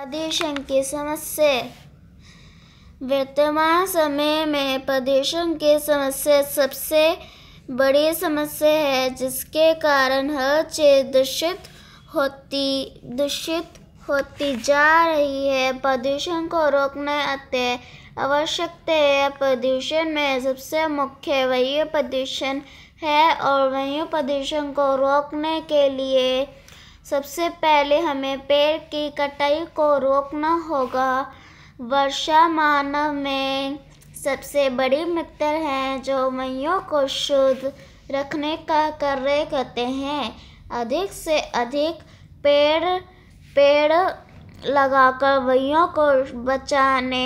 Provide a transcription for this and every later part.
प्रदूषण की समस्या वर्तमान समय में प्रदूषण की समस्या सबसे बड़ी समस्या है जिसके कारण हर चीज दूषित होती दूषित होती जा रही है प्रदूषण को रोकने अति आवश्यकता है प्रदूषण में सबसे मुख्य वायु प्रदूषण है और वायु प्रदूषण को रोकने के लिए सबसे पहले हमें पेड़ की कटाई को रोकना होगा वर्षा मानव में सबसे बड़ी मित्र हैं जो मैयों को शुद्ध रखने का कार्य करते हैं अधिक से अधिक पेड़ पेड़ लगाकर वहियों को बचाने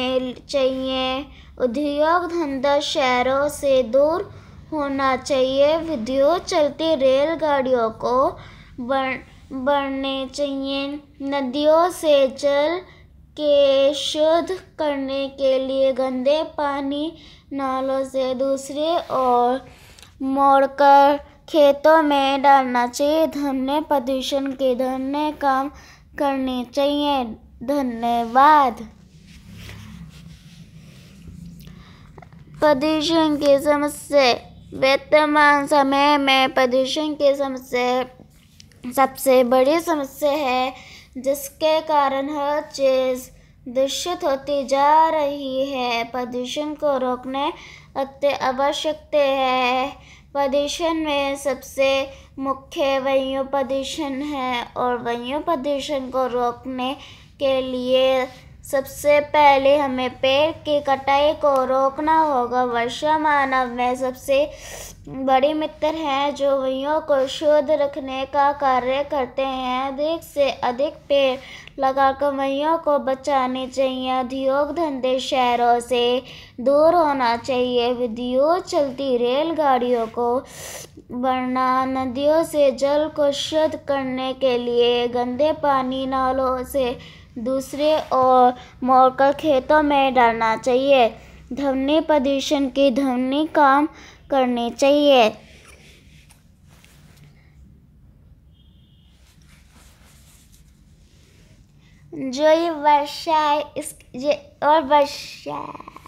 चाहिए उद्योग धंधा शहरों से दूर होना चाहिए विद्युत चलती रेलगाड़ियों को बढ़ बढ़ने चाहिए नदियों से जल के शुद्ध करने के लिए गंदे पानी नालों से दूसरे और मोड़कर खेतों में डालना चाहिए धन्य प्रदूषण के धन्य काम करने चाहिए धन्यवाद प्रदूषण की समस्या वर्तमान समय में प्रदूषण की समस्या सबसे बड़ी समस्या है जिसके कारण हर चीज़ दूषित होती जा रही है प्रदूषण को रोकने अति आवश्यकता है प्रदूषण में सबसे मुख्य वायु प्रदूषण है और वायु प्रदूषण को रोकने के लिए सबसे पहले हमें पेड़ की कटाई को रोकना होगा वर्षा मानव में सबसे बड़ी मित्र हैं जो वहीं को शुद्ध रखने का कार्य करते हैं अधिक से अधिक पेड़ लगाकर वहीं को बचाने चाहिए उद्योग धंधे शहरों से दूर होना चाहिए विद्युत चलती रेलगाड़ियों को वरना नदियों से जल को शुद्ध करने के लिए गंदे पानी नालों से दूसरे और मौकर खेतों में डालना चाहिए ध्वनि प्रदूषण की ध्वनि काम करनी चाहिए जो ये वर्षा है इस ये और वर्षा